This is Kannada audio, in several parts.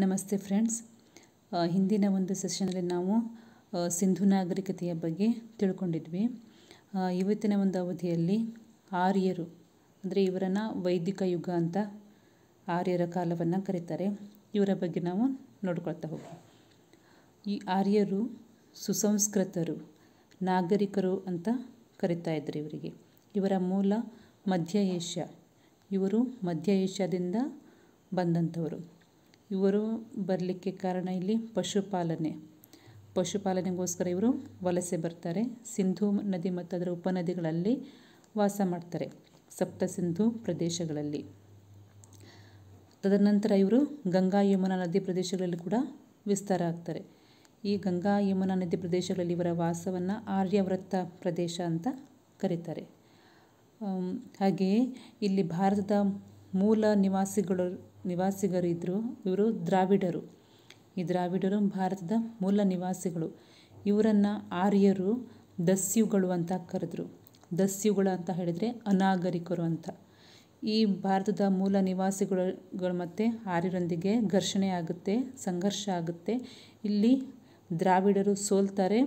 ನಮಸ್ತೆ ಫ್ರೆಂಡ್ಸ್ ಹಿಂದಿನ ಒಂದು ಸೆಷನಲ್ಲಿ ನಾವು ಸಿಂಧು ನಾಗರಿಕತೆಯ ಬಗ್ಗೆ ತಿಳ್ಕೊಂಡಿದ್ವಿ ಇವತ್ತಿನ ಒಂದು ಅವಧಿಯಲ್ಲಿ ಆರ್ಯರು ಅಂದರೆ ಇವರನ್ನು ವೈದಿಕ ಯುಗ ಅಂತ ಆರ್ಯರ ಕಾಲವನ್ನು ಕರೀತಾರೆ ಇವರ ಬಗ್ಗೆ ನಾವು ನೋಡ್ಕೊಳ್ತಾ ಹೋಗಿ ಈ ಆರ್ಯರು ಸುಸಂಸ್ಕೃತರು ನಾಗರಿಕರು ಅಂತ ಕರಿತಾ ಇದ್ದರು ಇವರಿಗೆ ಇವರ ಮೂಲ ಮಧ್ಯ ಏಷ್ಯಾ ಇವರು ಮಧ್ಯ ಏಷ್ಯಾದಿಂದ ಬಂದಂಥವರು ಇವರು ಬರಲಿಕ್ಕೆ ಕಾರಣ ಇಲ್ಲಿ ಪಶುಪಾಲನೆ ಪಶುಪಾಲನೆಗೋಸ್ಕರ ಇವರು ವಲಸೆ ಬರ್ತಾರೆ ಸಿಂಧೂ ನದಿ ಮತ್ತು ಅದರ ಉಪನದಿಗಳಲ್ಲಿ ವಾಸ ಮಾಡ್ತಾರೆ ಸಪ್ತ ಸಿಂಧು ಪ್ರದೇಶಗಳಲ್ಲಿ ತದನಂತರ ಇವರು ಗಂಗಾ ಯಮುನಾ ನದಿ ಪ್ರದೇಶಗಳಲ್ಲಿ ಕೂಡ ವಿಸ್ತಾರ ಆಗ್ತಾರೆ ಈ ಗಂಗಾ ಯಮುನಾ ನದಿ ಪ್ರದೇಶಗಳಲ್ಲಿ ಇವರ ವಾಸವನ್ನು ಆರ್ಯವೃತ್ತ ಪ್ರದೇಶ ಅಂತ ಕರೀತಾರೆ ಹಾಗೆಯೇ ಇಲ್ಲಿ ಭಾರತದ ಮೂಲ ನಿವಾಸಿಗಳು ನಿವಾಸಿಗರಿದ್ದರು ಇವರು ದ್ರಾವಿಡರು ಈ ದ್ರಾವಿಡರು ಭಾರತದ ಮೂಲ ನಿವಾಸಿಗಳು ಇವರನ್ನು ಆರ್ಯರು ದಸ್ಯುಗಳು ಅಂತ ಕರೆದ್ರು ದಸ್ಯುಗಳು ಅಂತ ಹೇಳಿದರೆ ಅನಾಗರಿಕರು ಅಂತ ಈ ಭಾರತದ ಮೂಲ ನಿವಾಸಿಗಳು ಮತ್ತು ಆರ್ಯರೊಂದಿಗೆ ಘರ್ಷಣೆ ಆಗುತ್ತೆ ಸಂಘರ್ಷ ಆಗುತ್ತೆ ಇಲ್ಲಿ ದ್ರಾವಿಡರು ಸೋಲ್ತಾರೆ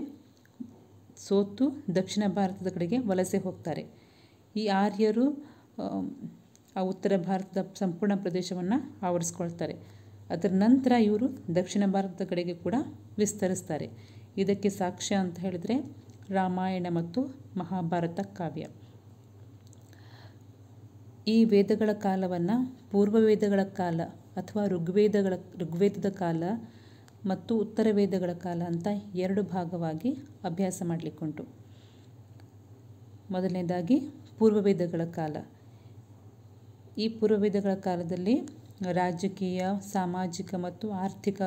ಸೋತು ದಕ್ಷಿಣ ಭಾರತದ ಕಡೆಗೆ ವಲಸೆ ಹೋಗ್ತಾರೆ ಈ ಆರ್ಯರು ಆ ಉತ್ತರ ಭಾರತದ ಸಂಪೂರ್ಣ ಪ್ರದೇಶವನ್ನು ಆವರಿಸ್ಕೊಳ್ತಾರೆ ಅದರ ನಂತರ ಇವರು ದಕ್ಷಿಣ ಭಾರತದ ಕಡೆಗೆ ಕೂಡ ವಿಸ್ತರಿಸ್ತಾರೆ ಇದಕ್ಕೆ ಸಾಕ್ಷ್ಯ ಅಂತ ಹೇಳಿದರೆ ರಾಮಾಯಣ ಮತ್ತು ಮಹಾಭಾರತ ಕಾವ್ಯ ಈ ವೇದಗಳ ಕಾಲವನ್ನು ಪೂರ್ವ ವೇದಗಳ ಕಾಲ ಅಥವಾ ಋಗ್ವೇದಗಳ ಋಗ್ವೇದದ ಕಾಲ ಮತ್ತು ಉತ್ತರ ವೇದಗಳ ಕಾಲ ಅಂತ ಎರಡು ಭಾಗವಾಗಿ ಅಭ್ಯಾಸ ಮಾಡಲಿಕ್ಕುಂಟು ಮೊದಲನೇದಾಗಿ ಪೂರ್ವ ವೇದಗಳ ಕಾಲ ಈ ಪೂರ್ವವೇದಗಳ ಕಾಲದಲ್ಲಿ ರಾಜಕೀಯ ಸಾಮಾಜಿಕ ಮತ್ತು ಆರ್ಥಿಕ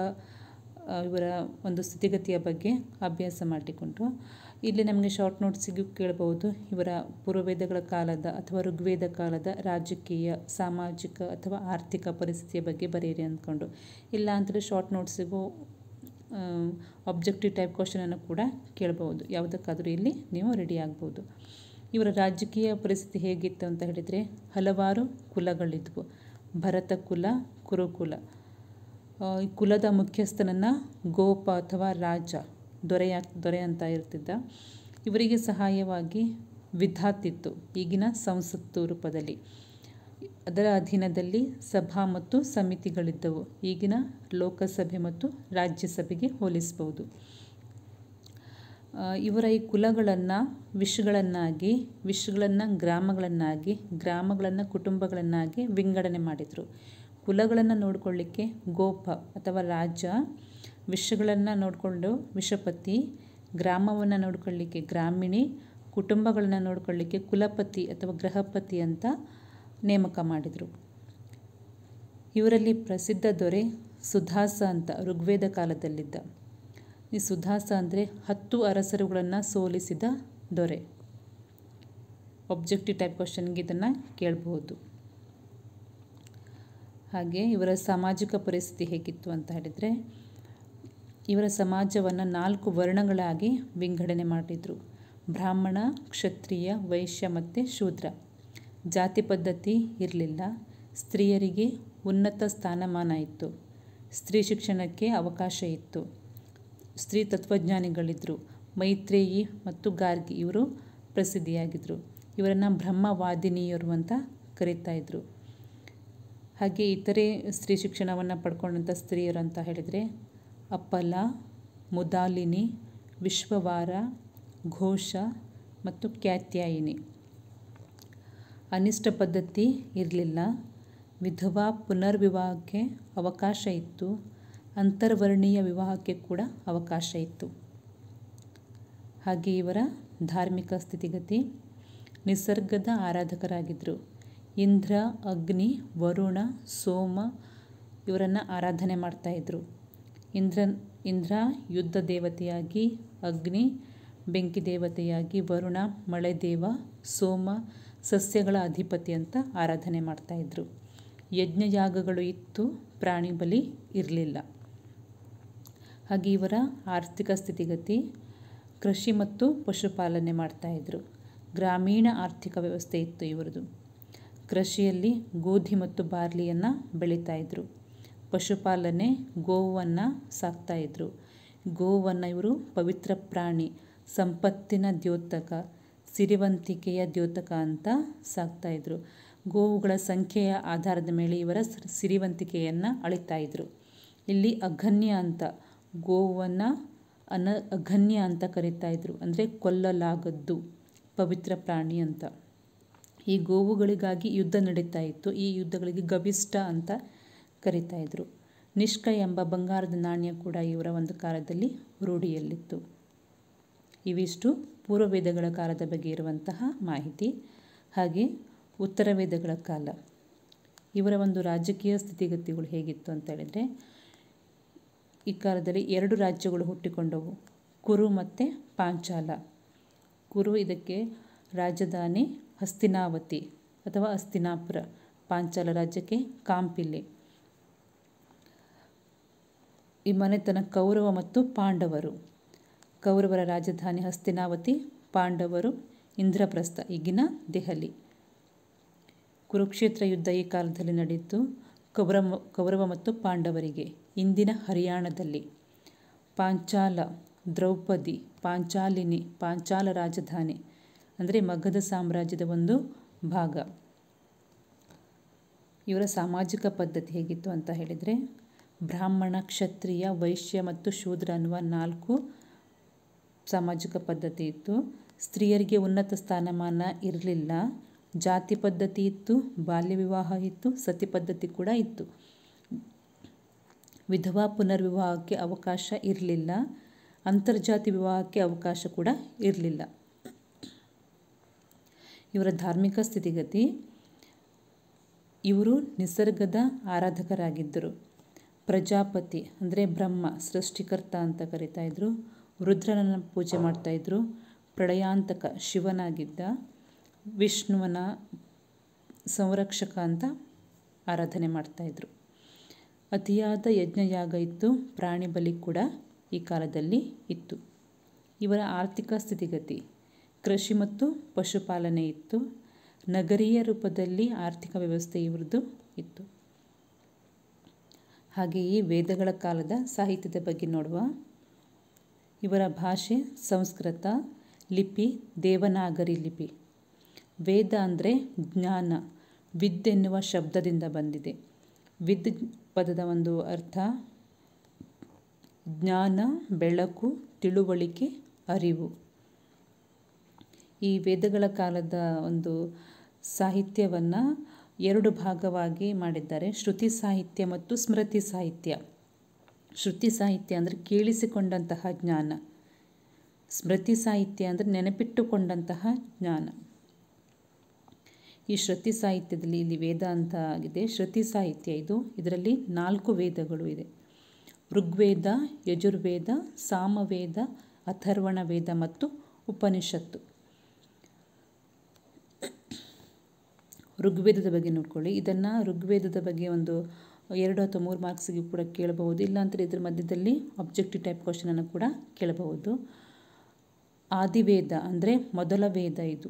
ಇವರ ಒಂದು ಸ್ಥಿತಿಗತಿಯ ಬಗ್ಗೆ ಅಭ್ಯಾಸ ಮಾಡಿಕೊಂಡು ಇಲ್ಲಿ ನಮಗೆ ಶಾರ್ಟ್ ನೋಟ್ಸಿಗೂ ಕೇಳಬಹುದು ಇವರ ಪೂರ್ವವೇದಗಳ ಕಾಲದ ಅಥವಾ ಋಗ್ವೇದ ಕಾಲದ ರಾಜಕೀಯ ಸಾಮಾಜಿಕ ಅಥವಾ ಆರ್ಥಿಕ ಪರಿಸ್ಥಿತಿಯ ಬಗ್ಗೆ ಬರೆಯಿರಿ ಅಂದ್ಕೊಂಡು ಇಲ್ಲ ಅಂದರೆ ಶಾರ್ಟ್ ನೋಟ್ಸಿಗೂ ಆಬ್ಜೆಕ್ಟಿವ್ ಟೈಪ್ ಕ್ವಶನನ್ನು ಕೂಡ ಕೇಳಬಹುದು ಯಾವುದಕ್ಕಾದರೂ ಇಲ್ಲಿ ನೀವು ರೆಡಿ ಆಗ್ಬೋದು ಇವರ ರಾಜಕೀಯ ಪರಿಸ್ಥಿತಿ ಹೇಗಿತ್ತು ಅಂತ ಹೇಳಿದರೆ ಹಲವಾರು ಕುಲಗಳಿದ್ವು ಭರತ ಕುಲ ಕುರುಕುಲ ಈ ಕುಲದ ಮುಖ್ಯಸ್ಥನನ್ನು ಗೋಪ ಅಥವಾ ರಾಜ ದೊರೆಯ ದೊರೆ ಅಂತ ಇರ್ತಿದ್ದ ಇವರಿಗೆ ಸಹಾಯವಾಗಿ ವಿಧಾತಿತ್ತು ಈಗಿನ ಸಂಸತ್ತು ರೂಪದಲ್ಲಿ ಅದರ ಅಧೀನದಲ್ಲಿ ಸಭಾ ಮತ್ತು ಸಮಿತಿಗಳಿದ್ದವು ಈಗಿನ ಲೋಕಸಭೆ ಮತ್ತು ರಾಜ್ಯಸಭೆಗೆ ಹೋಲಿಸ್ಬೋದು ಇವರ ಈ ಕುಲಗಳನ್ನು ವಿಷಗಳನ್ನಾಗಿ ವಿಷಗಳನ್ನು ಗ್ರಾಮಗಳನ್ನಾಗಿ ಗ್ರಾಮಗಳನ್ನು ಕುಟುಂಬಗಳನ್ನಾಗಿ ವಿಂಗಡಣೆ ಮಾಡಿದರು ಕುಲಗಳನ್ನು ನೋಡಿಕೊಳ್ಳಿಕ್ಕೆ ಗೋಪ ಅಥವಾ ರಾಜ ವಿಷಗಳನ್ನು ನೋಡಿಕೊಂಡು ವಿಷಪತಿ ಗ್ರಾಮವನ್ನು ನೋಡ್ಕೊಳ್ಳಿಕ್ಕೆ ಗ್ರಾಮೀಣಿ ಕುಟುಂಬಗಳನ್ನು ನೋಡ್ಕೊಳ್ಳಿಕ್ಕೆ ಕುಲಪತಿ ಅಥವಾ ಗೃಹಪತಿ ಅಂತ ನೇಮಕ ಮಾಡಿದರು ಇವರಲ್ಲಿ ಪ್ರಸಿದ್ಧ ದೊರೆ ಸುಧಾಸ ಅಂತ ಋಗ್ವೇದ ಕಾಲದಲ್ಲಿದ್ದ ಈ ಸುಧಾಸ ಅಂದರೆ ಹತ್ತು ಅರಸರುಗಳನ್ನು ಸೋಲಿಸಿದ ದೊರೆ ಒಬ್ಜೆಕ್ಟಿವ್ ಟೈಪ್ ಕ್ವಶನ್ಗೆ ಇದನ್ನು ಕೇಳಬಹುದು ಹಾಗೆ ಇವರ ಸಾಮಾಜಿಕ ಪರಿಸ್ಥಿತಿ ಹೇಗಿತ್ತು ಅಂತ ಹೇಳಿದರೆ ಇವರ ಸಮಾಜವನ್ನು ನಾಲ್ಕು ವರ್ಣಗಳಾಗಿ ವಿಂಗಡಣೆ ಮಾಡಿದರು ಬ್ರಾಹ್ಮಣ ಕ್ಷತ್ರಿಯ ವೈಶ್ಯ ಮತ್ತು ಶೂದ್ರ ಜಾತಿ ಪದ್ಧತಿ ಇರಲಿಲ್ಲ ಸ್ತ್ರೀಯರಿಗೆ ಉನ್ನತ ಸ್ಥಾನಮಾನ ಇತ್ತು ಸ್ತ್ರೀ ಶಿಕ್ಷಣಕ್ಕೆ ಅವಕಾಶ ಇತ್ತು ಸ್ತ್ರೀ ತತ್ವಜ್ಞಾನಿಗಳಿದ್ದರು ಮೈತ್ರೇಯಿ ಮತ್ತು ಗಾರ್ಗಿ ಇವರು ಪ್ರಸಿದ್ಧಿಯಾಗಿದ್ದರು ಇವರನ್ನು ಬ್ರಹ್ಮವಾದಿನಿಯರು ಅಂತ ಕರೀತಾ ಇದ್ರು ಹಾಗೆ ಇತರೆ ಸ್ತ್ರೀ ಶಿಕ್ಷಣವನ್ನು ಪಡ್ಕೊಂಡಂಥ ಸ್ತ್ರೀಯರು ಅಂತ ಹೇಳಿದರೆ ಅಪ್ಪಲ ಮುದಾಲಿನಿ ವಿಶ್ವವಾರ ಘೋಷ ಮತ್ತು ಕ್ಯಾತ್ಯಾಯಿನಿ ಅನಿಷ್ಟ ಪದ್ಧತಿ ಇರಲಿಲ್ಲ ವಿಧವಾ ಪುನರ್ವಿವಾಹಕ್ಕೆ ಅವಕಾಶ ಇತ್ತು ಅಂತರ್ವರ್ಣೀಯ ವಿವಾಹಕ್ಕೆ ಕೂಡ ಅವಕಾಶ ಇತ್ತು ಹಾಗೆ ಇವರ ಧಾರ್ಮಿಕ ಸ್ಥಿತಿಗತಿ ನಿಸರ್ಗದ ಆರಾಧಕರಾಗಿದ್ದರು ಇಂದ್ರ ಅಗ್ನಿ ವರುಣ ಸೋಮ ಇವರನ್ನು ಆರಾಧನೆ ಮಾಡ್ತಾಯಿದ್ರು ಇಂದ್ರ ಇಂದ್ರ ಯುದ್ಧ ದೇವತೆಯಾಗಿ ಅಗ್ನಿ ಬೆಂಕಿ ದೇವತೆಯಾಗಿ ವರುಣ ಮಳೆ ದೇವ ಸೋಮ ಸಸ್ಯಗಳ ಅಧಿಪತಿ ಅಂತ ಆರಾಧನೆ ಮಾಡ್ತಾಯಿದ್ರು ಯಜ್ಞಯಾಗಗಳು ಇತ್ತು ಪ್ರಾಣಿ ಬಲಿ ಇರಲಿಲ್ಲ ಹಾಗೆ ಇವರ ಆರ್ಥಿಕ ಸ್ಥಿತಿಗತಿ ಕೃಷಿ ಮತ್ತು ಪಶುಪಾಲನೆ ಮಾಡ್ತಾಯಿದ್ರು ಗ್ರಾಮೀಣ ಆರ್ಥಿಕ ವ್ಯವಸ್ಥೆ ಇತ್ತು ಇವರದು ಕೃಷಿಯಲ್ಲಿ ಗೋಧಿ ಮತ್ತು ಬಾರ್ಲಿಯನ್ನು ಬೆಳೀತಾಯಿದ್ರು ಪಶುಪಾಲನೆ ಗೋವನ್ನು ಸಾಕ್ತಾಯಿದ್ರು ಗೋವನ್ನು ಇವರು ಪವಿತ್ರ ಪ್ರಾಣಿ ಸಂಪತ್ತಿನ ದ್ಯೋತಕ ಸಿರಿವಂತಿಕೆಯ ದ್ಯೋತಕ ಅಂತ ಸಾಕ್ತಾಯಿದ್ರು ಗೋವುಗಳ ಸಂಖ್ಯೆಯ ಆಧಾರದ ಮೇಲೆ ಇವರ ಸಿರಿವಂತಿಕೆಯನ್ನು ಅಳಿತಾಯಿದ್ರು ಇಲ್ಲಿ ಅಘನ್ಯ ಅಂತ ಗೋವನ್ನು ಅನ ಅಘನ್ಯ ಅಂತ ಕರಿತಾ ಇದ್ದರು ಅಂದರೆ ಕೊಲ್ಲಲಾಗದ್ದು ಪವಿತ್ರ ಪ್ರಾಣಿ ಅಂತ ಈ ಗೋವುಗಳಿಗಾಗಿ ಯುದ್ಧ ನಡೀತಾ ಇತ್ತು ಈ ಯುದ್ಧಗಳಿಗೆ ಗವಿಷ್ಠ ಅಂತ ಕರಿತಾ ಇದ್ರು ನಿಷ್ಕ ಎಂಬ ಬಂಗಾರದ ನಾಣ್ಯ ಕೂಡ ಇವರ ಒಂದು ಕಾಲದಲ್ಲಿ ರೂಢಿಯಲ್ಲಿತ್ತು ಇವಿಷ್ಟು ಪೂರ್ವ ವೇದಗಳ ಕಾಲದ ಬಗ್ಗೆ ಇರುವಂತಹ ಮಾಹಿತಿ ಹಾಗೆ ಉತ್ತರ ವೇದಗಳ ಕಾಲ ಇವರ ಒಂದು ರಾಜಕೀಯ ಸ್ಥಿತಿಗತಿಗಳು ಹೇಗಿತ್ತು ಅಂತ ಹೇಳಿದರೆ ಈ ಕಾಲದಲ್ಲಿ ಎರಡು ರಾಜ್ಯಗಳು ಹುಟ್ಟಿಕೊಂಡವು ಕುರು ಮತ್ತು ಪಾಂಚಾಲ ಕುರು ಇದಕ್ಕೆ ರಾಜಧಾನಿ ಹಸ್ತಿನಾವತಿ ಅಥವಾ ಹಸ್ತಿನಾಪುರ ಪಾಂಚಾಲ ರಾಜ್ಯಕ್ಕೆ ಕಾಂಪಿಲ್ಲಿ ಈ ಮನೆತನ ಕೌರವ ಮತ್ತು ಪಾಂಡವರು ಕೌರವರ ರಾಜಧಾನಿ ಹಸ್ತಿನಾವತಿ ಪಾಂಡವರು ಇಂದ್ರಪ್ರಸ್ಥ ಈಗಿನ ದೆಹಲಿ ಕುರುಕ್ಷೇತ್ರ ಯುದ್ಧ ಈ ಕಾಲದಲ್ಲಿ ನಡೆಯಿತು ಕೌರವ ಕೌರವ ಮತ್ತು ಪಾಂಡವರಿಗೆ ಇಂದಿನ ಹರಿಯಾಣದಲ್ಲಿ ಪಾಂಚಾಲ ದ್ರೌಪದಿ ಪಾಂಚಾಲಿನಿ ಪಾಂಚಾಲ ರಾಜಧಾನಿ ಅಂದರೆ ಮಗಧ ಸಾಮ್ರಾಜ್ಯದ ಒಂದು ಭಾಗ ಇವರ ಸಾಮಾಜಿಕ ಪದ್ಧತಿ ಹೇಗಿತ್ತು ಅಂತ ಹೇಳಿದರೆ ಬ್ರಾಹ್ಮಣ ಕ್ಷತ್ರಿಯ ವೈಶ್ಯ ಮತ್ತು ಶೂದ್ರ ಅನ್ನುವ ನಾಲ್ಕು ಸಾಮಾಜಿಕ ಪದ್ಧತಿ ಇತ್ತು ಸ್ತ್ರೀಯರಿಗೆ ಉನ್ನತ ಸ್ಥಾನಮಾನ ಇರಲಿಲ್ಲ ಜಾತಿ ಪದ್ಧತಿ ಇತ್ತು ಬಾಲ್ಯ ವಿವಾಹ ಇತ್ತು ಸತಿ ಪದ್ಧತಿ ಕೂಡ ಇತ್ತು ವಿಧವಾ ಪುನರ್ವಿವಾಹಕ್ಕೆ ಅವಕಾಶ ಇರಲಿಲ್ಲ ಅಂತರ್ಜಾತಿ ವಿವಾಹಕ್ಕೆ ಅವಕಾಶ ಕೂಡ ಇರಲಿಲ್ಲ ಇವರ ಧಾರ್ಮಿಕ ಸ್ಥಿತಿಗತಿ ಇವರು ನಿಸರ್ಗದ ಆರಾಧಕರಾಗಿದ್ದರು ಪ್ರಜಾಪತಿ ಅಂದರೆ ಬ್ರಹ್ಮ ಸೃಷ್ಟಿಕರ್ತ ಅಂತ ಕರಿತಾ ಇದ್ರು ರುದ್ರನನ್ನು ಪೂಜೆ ಮಾಡ್ತಾಯಿದ್ರು ಪ್ರಳಯಾಂತಕ ಶಿವನಾಗಿದ್ದ ವಿಷ್ಣುವನ ಸಂರಕ್ಷಕ ಅಂತ ಆರಾಧನೆ ಮಾಡ್ತಾಯಿದ್ರು ಅತಿಯಾದ ಯಜ್ಞಯಾಗ ಇತ್ತು ಪ್ರಾಣಿ ಬಲಿ ಕೂಡ ಈ ಕಾಲದಲ್ಲಿ ಇತ್ತು ಇವರ ಆರ್ಥಿಕ ಸ್ಥಿತಿಗತಿ ಕೃಷಿ ಮತ್ತು ಪಶುಪಾಲನೆ ಇತ್ತು ನಗರೀಯ ರೂಪದಲ್ಲಿ ಆರ್ಥಿಕ ವ್ಯವಸ್ಥೆ ಇವ್ರದ್ದು ಇತ್ತು ಹಾಗೆಯೇ ವೇದಗಳ ಕಾಲದ ಸಾಹಿತ್ಯದ ಬಗ್ಗೆ ನೋಡುವ ಇವರ ಭಾಷೆ ಸಂಸ್ಕೃತ ಲಿಪಿ ದೇವನಾಗರಿ ಲಿಪಿ ವೇದ ಅಂದರೆ ಜ್ಞಾನ ವಿದ್ ಎನ್ನುವ ಶಬ್ದದಿಂದ ಬಂದಿದೆ ವಿದ್ ಪದದ ಒಂದು ಅರ್ಥ ಜ್ಞಾನ ಬೆಳಕು ತಿಳುವಳಿಕೆ ಅರಿವು ಈ ವೇದಗಳ ಕಾಲದ ಒಂದು ಸಾಹಿತ್ಯವನ್ನು ಎರಡು ಭಾಗವಾಗಿ ಮಾಡಿದ್ದಾರೆ ಶ್ರುತಿ ಸಾಹಿತ್ಯ ಮತ್ತು ಸ್ಮೃತಿ ಸಾಹಿತ್ಯ ಶ್ರುತಿ ಸಾಹಿತ್ಯ ಅಂದರೆ ಕೇಳಿಸಿಕೊಂಡಂತಹ ಜ್ಞಾನ ಸ್ಮೃತಿ ಸಾಹಿತ್ಯ ಅಂದರೆ ನೆನಪಿಟ್ಟುಕೊಂಡಂತಹ ಜ್ಞಾನ ಈ ಶ್ರುತಿ ಸಾಹಿತ್ಯದಲ್ಲಿ ಇಲ್ಲಿ ವೇದ ಅಂತ ಆಗಿದೆ ಶ್ರುತಿ ಸಾಹಿತ್ಯ ಇದು ಇದರಲ್ಲಿ ನಾಲ್ಕು ವೇದಗಳು ಇದೆ ಋಗ್ವೇದ ಯಜುರ್ವೇದ ಸಾಮವೇದ ಅಥರ್ವಣ ವೇದ ಮತ್ತು ಉಪನಿಷತ್ತು ಋಗ್ವೇದದ ಬಗ್ಗೆ ನೋಡ್ಕೊಳ್ಳಿ ಇದನ್ನು ಋಗ್ವೇದದ ಬಗ್ಗೆ ಒಂದು ಎರಡು ಅಥವಾ ಮೂರು ಮಾರ್ಕ್ಸಿಗೆ ಕೂಡ ಕೇಳಬಹುದು ಇಲ್ಲಾಂದರೆ ಇದರ ಮಧ್ಯದಲ್ಲಿ ಆಬ್ಜೆಕ್ಟಿವ್ ಟೈಪ್ ಕ್ವಶನನ್ನು ಕೂಡ ಕೇಳಬಹುದು ಆದಿವೇದ ಅಂದರೆ ಮೊದಲ ವೇದ ಇದು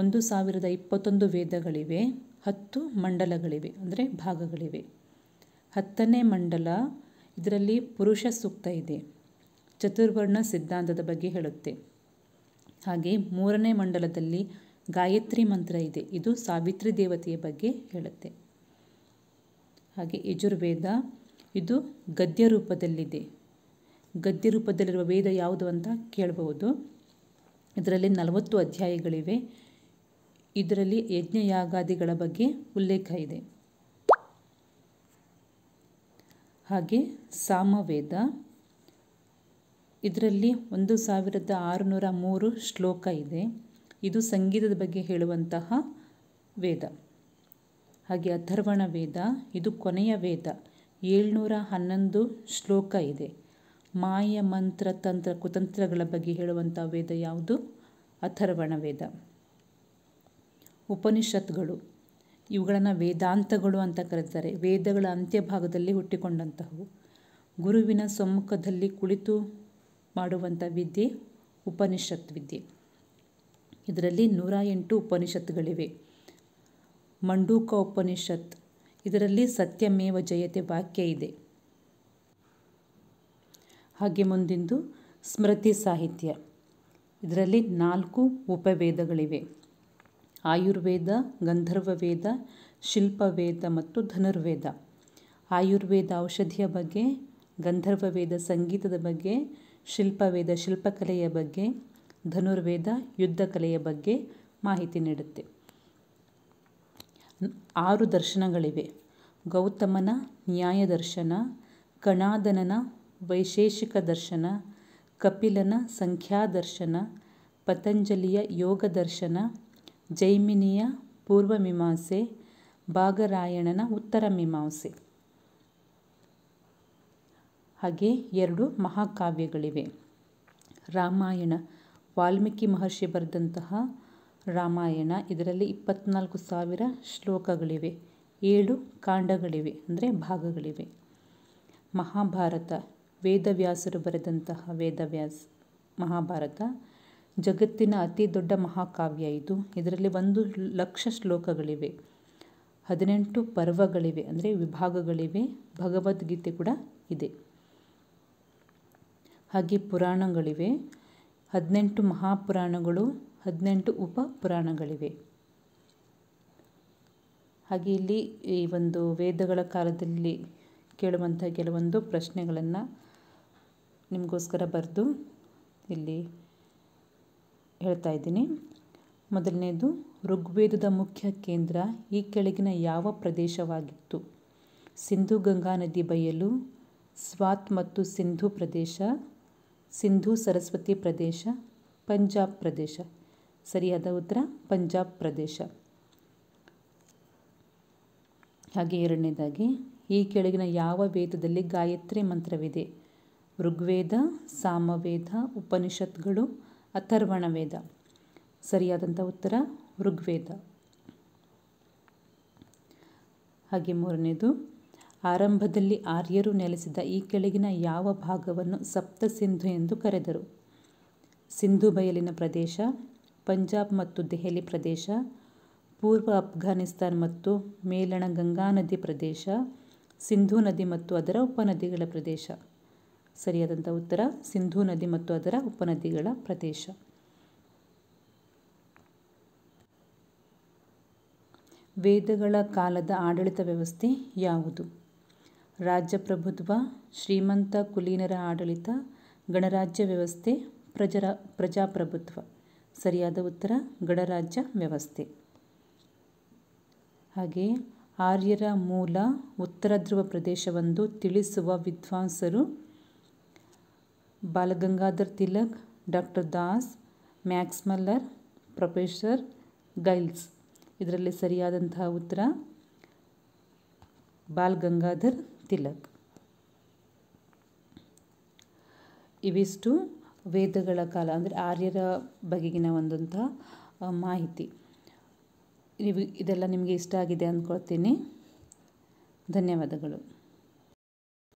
ಒಂದು ಸಾವಿರದ ಇಪ್ಪತ್ತೊಂದು ವೇದಗಳಿವೆ ಹತ್ತು ಮಂಡಲಗಳಿವೆ ಅಂದರೆ ಭಾಗಗಳಿವೆ ಹತ್ತನೇ ಮಂಡಲ ಇದರಲ್ಲಿ ಪುರುಷ ಸೂಕ್ತ ಇದೆ ಚತುರ್ವರ್ಣ ಸಿದ್ಧಾಂತದ ಬಗ್ಗೆ ಹೇಳುತ್ತೆ ಹಾಗೆ ಮೂರನೇ ಮಂಡಲದಲ್ಲಿ ಗಾಯತ್ರಿ ಮಂತ್ರ ಇದೆ ಇದು ಸಾವಿತ್ರಿ ದೇವತೆಯ ಬಗ್ಗೆ ಹೇಳುತ್ತೆ ಹಾಗೆ ಯಜುರ್ವೇದ ಇದು ಗದ್ಯ ರೂಪದಲ್ಲಿದೆ ಗದ್ಯ ರೂಪದಲ್ಲಿರುವ ವೇದ ಯಾವುದು ಅಂತ ಕೇಳಬಹುದು ಇದರಲ್ಲಿ ನಲವತ್ತು ಅಧ್ಯಾಯಗಳಿವೆ ಇದರಲ್ಲಿ ಯಜ್ಞಯಾಗಾದಿಗಳ ಬಗ್ಗೆ ಉಲ್ಲೇಖ ಇದೆ ಹಾಗೆ ಸಾಮವೇದ ಇದರಲ್ಲಿ ಒಂದು ಸಾವಿರದ ಆರುನೂರ ಮೂರು ಶ್ಲೋಕ ಇದೆ ಇದು ಸಂಗೀತದ ಬಗ್ಗೆ ಹೇಳುವಂತಹ ವೇದ ಹಾಗೆ ಅಥರ್ವಣ ವೇದ ಇದು ಕೊನೆಯ ವೇದ ಏಳ್ನೂರ ಹನ್ನೊಂದು ಶ್ಲೋಕ ಇದೆ ಮಾಯ ಮಂತ್ರ ತಂತ್ರ ಕುತಂತ್ರಗಳ ಬಗ್ಗೆ ಹೇಳುವಂಥ ವೇದ ಯಾವುದು ಅಥರ್ವಣ ವೇದ ಉಪನಿಷತ್ಗಳು ಇವುಗಳನ್ನು ವೇದಾಂತಗಳು ಅಂತ ಕರೀತಾರೆ ವೇದಗಳ ಅಂತ್ಯಭಾಗದಲ್ಲಿ ಹುಟ್ಟಿಕೊಂಡಂತಹವು ಗುರುವಿನ ಸಮ್ಮುಖದಲ್ಲಿ ಕುಳಿತು ಮಾಡುವಂಥ ವಿದ್ಯೆ ಉಪನಿಷತ್ ವಿದ್ಯೆ ಇದರಲ್ಲಿ ನೂರ ಎಂಟು ಉಪನಿಷತ್ಗಳಿವೆ ಮಂಡೂಕ ಉಪನಿಷತ್ ಇದರಲ್ಲಿ ಸತ್ಯಮೇವ ಜಯತೆ ವಾಕ್ಯ ಇದೆ ಹಾಗೆ ಮುಂದಿಂದು ಸ್ಮೃತಿ ಸಾಹಿತ್ಯ ಇದರಲ್ಲಿ ನಾಲ್ಕು ಉಪವೇದಗಳಿವೆ ಆಯುರ್ವೇದ ಗಂಧರ್ವವೇದ ಶಿಲ್ಪವೇದ ಮತ್ತು ಧನುರ್ವೇದ ಆಯುರ್ವೇದ ಔಷಧಿಯ ಬಗ್ಗೆ ಗಂಧರ್ವವೇದ ಸಂಗೀತದ ಬಗ್ಗೆ ಶಿಲ್ಪವೇದ ಶಿಲ್ಪಕಲೆಯ ಬಗ್ಗೆ ಧನುರ್ವೇದ ಯುದ್ಧ ಕಲೆಯ ಬಗ್ಗೆ ಮಾಹಿತಿ ನೀಡುತ್ತೆ ಆರು ದರ್ಶನಗಳಿವೆ ಗೌತಮನ ನ್ಯಾಯ ದರ್ಶನ ಕಣಾದನನ ವೈಶೇಷಿಕ ದರ್ಶನ ಕಪಿಲನ ದರ್ಶನ ಪತಂಜಲಿಯ ಯೋಗ ದರ್ಶನ ಜೈಮಿನಿಯ ಪೂರ್ವ ಮೀಮಾಂಸೆ ಭಾಗರಾಯಣನ ಉತ್ತರ ಮೀಮಾಂಸೆ ಹಾಗೆ ಎರಡು ಮಹಾಕಾವ್ಯಗಳಿವೆ ರಾಮಾಯಣ ವಾಲ್ಮೀಕಿ ಮಹರ್ಷಿ ಬರೆದಂತಹ ರಾಮಾಯಣ ಇದರಲ್ಲಿ ಇಪ್ಪತ್ನಾಲ್ಕು ಸಾವಿರ ಶ್ಲೋಕಗಳಿವೆ ಏಳು ಕಾಂಡಗಳಿವೆ ಅಂದರೆ ಭಾಗಗಳಿವೆ ಮಹಾಭಾರತ ವೇದವ್ಯಾಸರು ಬರೆದಂತಹ ವೇದವ್ಯಾಸ ಮಹಾಭಾರತ ಜಗತ್ತಿನ ಅತಿ ದೊಡ್ಡ ಮಹಾಕಾವ್ಯ ಇದು ಇದರಲ್ಲಿ ಒಂದು ಲಕ್ಷ ಶ್ಲೋಕಗಳಿವೆ ಹದಿನೆಂಟು ಪರ್ವಗಳಿವೆ ಅಂದರೆ ವಿಭಾಗಗಳಿವೆ ಭಗವದ್ಗೀತೆ ಕೂಡ ಇದೆ ಹಾಗೆ ಪುರಾಣಗಳಿವೆ ಹದಿನೆಂಟು ಮಹಾಪುರಾಣಗಳು ಹದಿನೆಂಟು ಉಪ ಪುರಾಣಗಳಿವೆ ಹಾಗೆ ಇಲ್ಲಿ ಈ ಒಂದು ವೇದಗಳ ಕಾಲದಲ್ಲಿ ಕೇಳುವಂಥ ಕೆಲವೊಂದು ಪ್ರಶ್ನೆಗಳನ್ನು ನಿಮಗೋಸ್ಕರ ಬರೆದು ಇಲ್ಲಿ ಹೇಳ್ತಾ ಇದ್ದೀನಿ ಮೊದಲನೇದು ಋಗ್ವೇದದ ಮುಖ್ಯ ಕೇಂದ್ರ ಈ ಕೆಳಗಿನ ಯಾವ ಪ್ರದೇಶವಾಗಿತ್ತು ಸಿಂಧು ಗಂಗಾ ನದಿ ಬಯಲು ಸ್ವಾತ್ ಮತ್ತು ಸಿಂಧು ಪ್ರದೇಶ ಸಿಂಧು ಸರಸ್ವತಿ ಪ್ರದೇಶ ಪಂಜಾಬ್ ಪ್ರದೇಶ ಸರಿಯಾದ ಉತ್ತರ ಪಂಜಾಬ್ ಪ್ರದೇಶ ಹಾಗೆ ಎರಡನೇದಾಗಿ ಈ ಕೆಳಗಿನ ಯಾವ ವೇದದಲ್ಲಿ ಗಾಯತ್ರಿ ಮಂತ್ರವಿದೆ ಋಗ್ವೇದ ಸಾಮವೇದ ಉಪನಿಷತ್ಗಳು ಅಥರ್ವಣ ವೇದ ಸರಿಯಾದಂಥ ಉತ್ತರ ಋಗ್ವೇದ ಹಾಗೆ ಮೂರನೇದು ಆರಂಭದಲ್ಲಿ ಆರ್ಯರು ನೆಲೆಸಿದ ಈ ಕೆಳಗಿನ ಯಾವ ಭಾಗವನ್ನು ಸಪ್ತ ಸಿಂಧು ಎಂದು ಕರೆದರು ಸಿಂಧು ಬಯಲಿನ ಪ್ರದೇಶ ಪಂಜಾಬ್ ಮತ್ತು ದೆಹಲಿ ಪ್ರದೇಶ ಪೂರ್ವ ಅಫ್ಘಾನಿಸ್ತಾನ್ ಮತ್ತು ಮೇಲಣ ಗಂಗಾ ನದಿ ಪ್ರದೇಶ ಸಿಂಧೂ ನದಿ ಮತ್ತು ಅದರ ಉಪನದಿಗಳ ಪ್ರದೇಶ ಸರಿಯಾದಂಥ ಉತ್ತರ ಸಿಂಧೂ ನದಿ ಮತ್ತು ಅದರ ಉಪನದಿಗಳ ಪ್ರದೇಶ ವೇದಗಳ ಕಾಲದ ಆಡಳಿತ ವ್ಯವಸ್ಥೆ ಯಾವುದು ರಾಜ್ಯಪ್ರಭುತ್ವ ಶ್ರೀಮಂತ ಕುಲೀನರ ಆಡಳಿತ ಗಣರಾಜ್ಯ ವ್ಯವಸ್ಥೆ ಪ್ರಜರ ಪ್ರಜಾಪ್ರಭುತ್ವ ಸರಿಯಾದ ಉತ್ತರ ಗಣರಾಜ್ಯ ವ್ಯವಸ್ಥೆ ಹಾಗೆ ಆರ್ಯರ ಮೂಲ ಉತ್ತರ ಧ್ರುವ ಪ್ರದೇಶವೆಂದು ತಿಳಿಸುವ ವಿದ್ವಾಂಸರು Balagangadhar Tilak doctor Das Max Muller professor Giles ಇದರಲ್ಲಿ ಸರಿಯಾದಂತಹ ಉತ್ತರ ಬಾಲ್ ಗಂಗಾಧರ್ ತಿಲಕ್ ಇವಿಷ್ಟು ವೇದಗಳ ಕಾಲ ಅಂದರೆ ಆರ್ಯರ ಬಗೆಗಿನ ಒಂದಂಥ ಮಾಹಿತಿ ಇವು ಇದೆಲ್ಲ ನಿಮಗೆ ಇಷ್ಟ ಆಗಿದೆ ಅಂದ್ಕೊಳ್ತೀನಿ ಧನ್ಯವಾದಗಳು